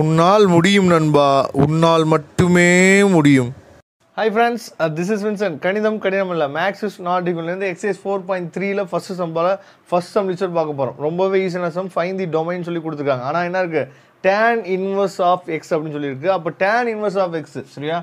உன்னால் முடியும் நண்பா உன்னால் மட்டுமே முடியும் hi friends this is Vinson கணிதம் கடினம் இல்லை மேக்ஸிஸ் நாட் ஈக்குவல்லேருந்து எக்ஸைஸ் ஃபோர் பாயிண்ட் த்ரீல ஃபஸ்ட்டு சம்பால ஃபஸ்ட் சம் லிச்சர் பார்க்க போகிறோம் ரொம்பவே ஈஸியான சம் ஃபைன் தி டொமைன் சொல்லி கொடுத்துருக்காங்க ஆனால் என்ன இருக்குது டேன் இன்வர்ஸ் ஆஃப் எக்ஸ் அப்படின்னு சொல்லியிருக்கு அப்போ டேன் இன்வர்ஸ் ஆஃப் எக்ஸ் சரியா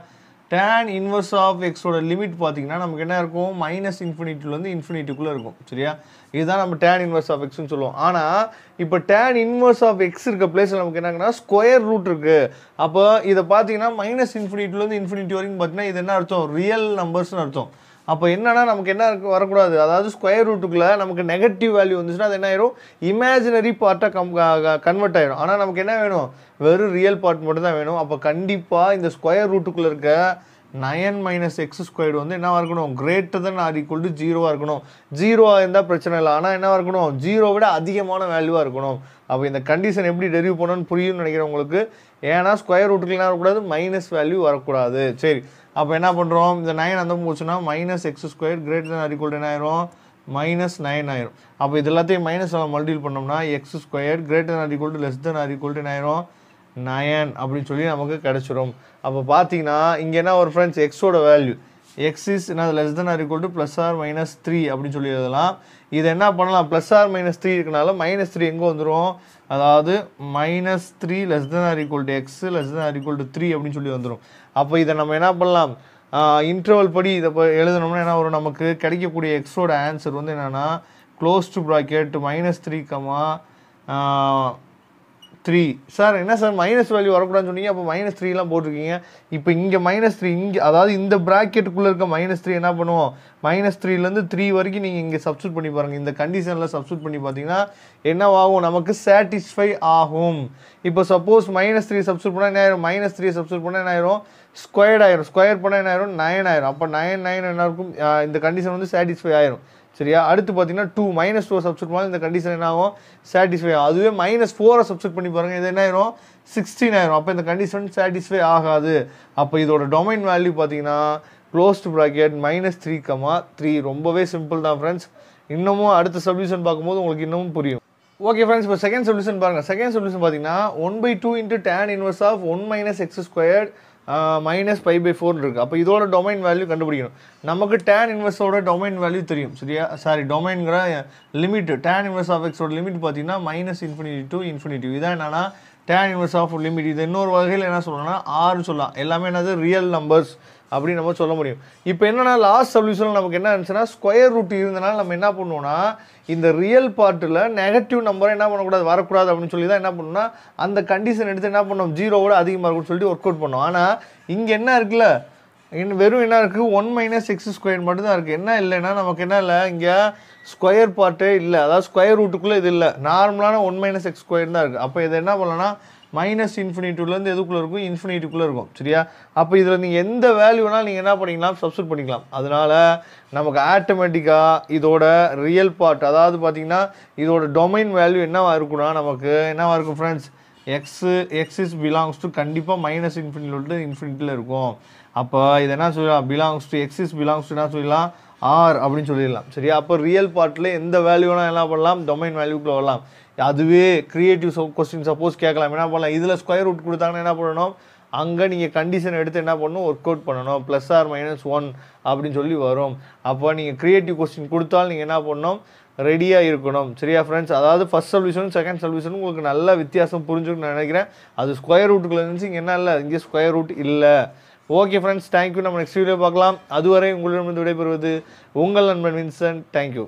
டேன் இன்வர்ஸ் ஆஃப் எக்ஸோட லிமிட் பார்த்தீங்கன்னா நமக்கு என்ன இருக்கும் மைனஸ் இன்ஃபினிட்டிலேருந்து இன்ஃபினிட்டிக்குள்ளே இருக்கும் சரியா இதுதான் நம்ம டேன் இன்வர்ஸ் ஆஃப் எக்ஸ்னு சொல்லுவோம் ஆனால் இப்போ டேன் இன்வர்ஸ் ஆஃப் எக்ஸ் இருக்க பிளேஸில் நமக்கு என்னங்கன்னா ஸ்கொயர் ரூட் இருக்குது அப்போ இதை பார்த்தீங்கன்னா மைனஸ் இன்ஃபினிட்டிலேருந்து இன்ஃபினிட்டி வரைக்கும் பார்த்தீங்கன்னா இது என்ன அர்த்தம் ரியல் நம்பர்ஸ்னு அர்த்தம் அப்போ என்னென்னா நமக்கு என்ன வரக்கூடாது அதாவது ஸ்கொயர் ரூட்டுக்குள்ளே நமக்கு நெகட்டிவ் வேல்யூ வந்துச்சுன்னா அது என்ன ஆயிரும் இமேஜினரி பார்ட்டாக கம் கன்வெர்ட் ஆயிரும் ஆனால் நமக்கு என்ன வேணும் வெறும் ரியல் பார்ட் மட்டும் தான் வேணும் அப்போ கண்டிப்பாக இந்த ஸ்கொயர் ரூட்டுக்குள்ளே இருக்க நயன் மைனஸ் எக்ஸ் ஸ்கொயர்டு வந்து என்னவாக இருக்கணும் greater than or equal to ஜீரோவாக இருக்கணும் ஜீரோவாக இருந்தால் பிரச்சனை இல்லை ஆனால் என்னவாக இருக்கணும் ஜீரோ விட அதிகமான வேல்யூவாக இருக்கணும் அப்போ இந்த கண்டிஷன் எப்படி டெரிவ் பண்ணணும்னு புரியும்னு நினைக்கிறவங்களுக்கு ஏன்னா ஸ்கொயர் ரூட்டுக்கு என்ன வரக்கூடாது மைனஸ் வேல்யூ வரக்கூடாது சரி அப்போ என்ன பண்ணுறோம் இந்த நைன் அந்த போச்சுன்னா minus x square greater than equal என்ன ஆயிரும் மைனஸ் நைன் ஆயிரும் அப்போ இது எல்லாத்தையும் மைனஸ் நம்ம மல்டிபிள் பண்ணோம்னா x square greater than equal less than or equal ஆயிரும் நயன் அப்படின்னு சொல்லி நமக்கு கிடச்சிரும் அப்போ பார்த்தீங்கன்னா இங்கே என்ன ஒரு ஃப்ரெண்ட்ஸ் எக்ஸோட வேல்யூ எக்ஸ் இஸ் என்ன less than or equal to plus or minus three அப்படின்னு சொல்லி எழுதலாம் இது என்ன பண்ணலாம் ப்ளஸ் ஆர் மைனஸ் த்ரீ இருக்கனால மைனஸ் த்ரீ எங்கே வந்துடும் அதாவது minus three less than or equal to x less than or equal to three அப்படின்னு சொல்லி வந்துடும் அப்போ இதை நம்ம என்ன பண்ணலாம் interval படி இதை எழுதணும்னா என்ன வரும் நமக்கு கிடைக்கக்கூடிய எக்ஸோட ஆன்சர் வந்து என்னென்னா close minus three comma three sir என்ன சார் மைனஸ் வேல்யூ வரக்கூடாதுன்னு சொன்னீங்க அப்போ மைனஸ் த்ரீலாம் போட்டிருக்கீங்க இப்போ இங்கே மைனஸ் த்ரீ இங்கே அதாவது இந்த ப்ராக்கெட்டுக்குள்ளே இருக்க மைனஸ் த்ரீ என்ன பண்ணுவோம் மைனஸ் த்ரீலேருந்து த்ரீ வரைக்கும் நீங்கள் இங்கே சப்ஸ்டியூட் பண்ணி பாருங்கள் இந்த கண்டிஷனில் சப்ஸ்டியூட் பண்ணி பார்த்தீங்கன்னா என்னவாகும் நமக்கு சாட்டிஸ்ஃபை ஆகும் இப்போ சப்போஸ் மைனஸ் த்ரீ சப்ஸ்டியூட் பண்ணால் என்ன ஆயிரும் மைனஸ் த்ரீ சப்ஸ்டியூட் பண்ணால் என்ன ஆயிரும் ஸ்கொயர்ட் ஆயிரும் ஸ்கொயர் பண்ணால் என்ன ஆயிரும் நயன் ஆயிரும் அப்போ நயன் நைன் என்ன இருக்கும் இந்த கண்டிஷன் வந்து சாட்டிஸ்ஃபை ஆயிரும் சரியா அடுத்து பார்த்தீங்கன்னா டூ மைனஸ் டூ சப்ஸ்ட் பண்ணாலும் இந்த கண்டிஷன் என்ன ஆகும் சாட்டிஸ்ஃபை ஆகும் அதுவே மைனஸ் ஃபோரை சப்ஸ்ட் பண்ணி பாருங்கள் இது என்ன ஆயிரும் சிக்ஸ்டீன் ஆயிரும் அப்போ இந்த கண்டிஷன் சாட்டிஸ்ஃபை ஆகாது அப்போ இதோட டொமைன் வேல்யூ பார்த்தீங்கன்னா closed bracket minus three comma three ரொம்பவே சிம்பிள் தான் ஃப்ரெண்ட்ஸ் இன்னமும் அடுத்த சொல்யூஷன் பார்க்கும்போது உங்களுக்கு இன்னமும் புரியும் ஓகே ஃப்ரெண்ட்ஸ் இப்போ செகண்ட் சொல்யூஷன் பாருங்கள் செகண்ட் சொல்யூஷன் பார்த்தீங்கன்னா one by two into tan inverse of one minus x squared minus pi by four இருக்குது அப்போ இதோட டொமைன் வேல்யூ கண்டுபிடிக்கணும் நமக்கு டேன் இன்வெர்ஸோட டொமைன் வேல்யூ தெரியும் சரியா சாரி டொமைன்கிற லிமிட்டு டேன் இன்வெர்ஸ் ஆஃப் எக்ஸோட லிமிட் பார்த்தீங்கன்னா மைனஸ் இன்ஃபினிட்டி டூ இன்ஃபினிட்டி இதான் என்னன்னா டேன் இன்வெர்ஸ் ஆஃப் லிமிட் இது இன்னொரு வகையில் என்ன சொல்லணும்னா ஆறுனு சொல்லலாம் எல்லாமே என்னது ரியல் நம்பர்ஸ் அப்படின்னு நம்ம சொல்ல முடியும் இப்போ என்னென்னா லாஸ்ட் சொல்யூஷனில் நமக்கு என்ன இருந்துச்சுன்னா ஸ்கொயர் ரூட் இருந்தனால நம்ம என்ன பண்ணுவோம்னா இந்த ரியல் பார்ட்டில் நெகட்டிவ் நம்பரை என்ன பண்ணக்கூடாது வரக்கூடாது அப்படின்னு சொல்லி தான் என்ன பண்ணோம்னா அந்த கண்டிஷன் எடுத்து என்ன பண்ணோம் ஜீரோவோட அதிகமாக இருக்கும்னு சொல்லிட்டு ஒர்க் அவுட் பண்ணோம் ஆனால் இங்கே என்ன இருக்குல்ல இன்னும் வெறும் என்ன இருக்குது ஒன் மைனஸ் எக்ஸ் ஸ்கொயர் மட்டும்தான் இருக்குது என்ன இல்லைன்னா நமக்கு என்ன இல்லை இங்கே ஸ்கொயர் பார்ட்டே இல்லை அதாவது ஸ்கொயர் ரூட்டுக்குள்ளே இது இல்லை நார்மலான ஒன் மைனஸ் எக்ஸ் ஸ்கொயர் தான் இருக்குது அப்போ இதை என்ன பண்ணலாம்னா மைனஸ் இன்ஃபினிட்டிலேருந்து எதுக்குள்ளே இருக்கும் இன்ஃபினிட்டிக்குள்ளே இருக்கும் சரியா அப்போ இதில் நீங்கள் எந்த வேல்யூனால் நீங்கள் என்ன பண்ணிக்கலாம் சப்ஸ்டியூட் பண்ணிக்கலாம் அதனால் நமக்கு ஆட்டோமேட்டிக்காக இதோட ரியல் பார்ட் அதாவது பார்த்திங்கன்னா இதோட டொமைன் வேல்யூ என்னவாக இருக்குன்னா நமக்கு என்னவாக இருக்கும் friends x x is belongs to கண்டிப்பாக மைனஸ் இன்ஃபினிட்டி விட்டு இன்ஃபினிட்டியில் இருக்கும் அப்போ இது என்ன சொல்லலாம் belongs to x is belongs to என்ன சொல்லலாம் ஆர் அப்படின்னு சொல்லிடலாம் சரியா அப்போ ரியல் பார்ட்டில் எந்த வேல்யூனா என்ன பண்ணலாம் டொமைன் வேல்யூக்குள்ளே வரலாம் அதுவே க்ரியேட்டிவ் கொஸ்டின் சப்போஸ் கேட்கலாம் என்ன பண்ணலாம் இதில் ஸ்கொயர் ரூட் கொடுத்தாங்கன்னா என்ன பண்ணணும் அங்கே நீங்கள் கண்டிஷன் எடுத்து என்ன பண்ணணும் ஒர்க் அவுட் பண்ணணும் ப்ளஸ் ஆர் மைனஸ் ஒன் அப்படின்னு சொல்லி வரும் அப்போ நீங்கள் க்ரியேட்டிவ் கொஸ்டின் கொடுத்தாலும் நீங்கள் என்ன பண்ணணும் ரெடியாக இருக்கணும் சரியா ஃப்ரெண்ட்ஸ் அதாவது ஃபஸ்ட் சொல்யூஷனும் செகண்ட் சொல்யூஷனும் உங்களுக்கு நல்ல வித்தியாசம் புரிஞ்சுக்கணும்னு நினைக்கிறேன் அது ஸ்கொயர் ரூட்டுக்குள்ள இருந்துச்சு இங்கே என்ன இல்லை இங்கே ஸ்கொயர் ரூட் இல்லை ஓகே ஃப்ரெண்ட்ஸ் தேங்க்யூ நம்ம நெக்ஸ்ட் வீடியோ பார்க்கலாம் அதுவரை உங்களிடமிருந்து விடைபெறுவது உங்கள் நண்பன் வின்சன் தேங்க்யூ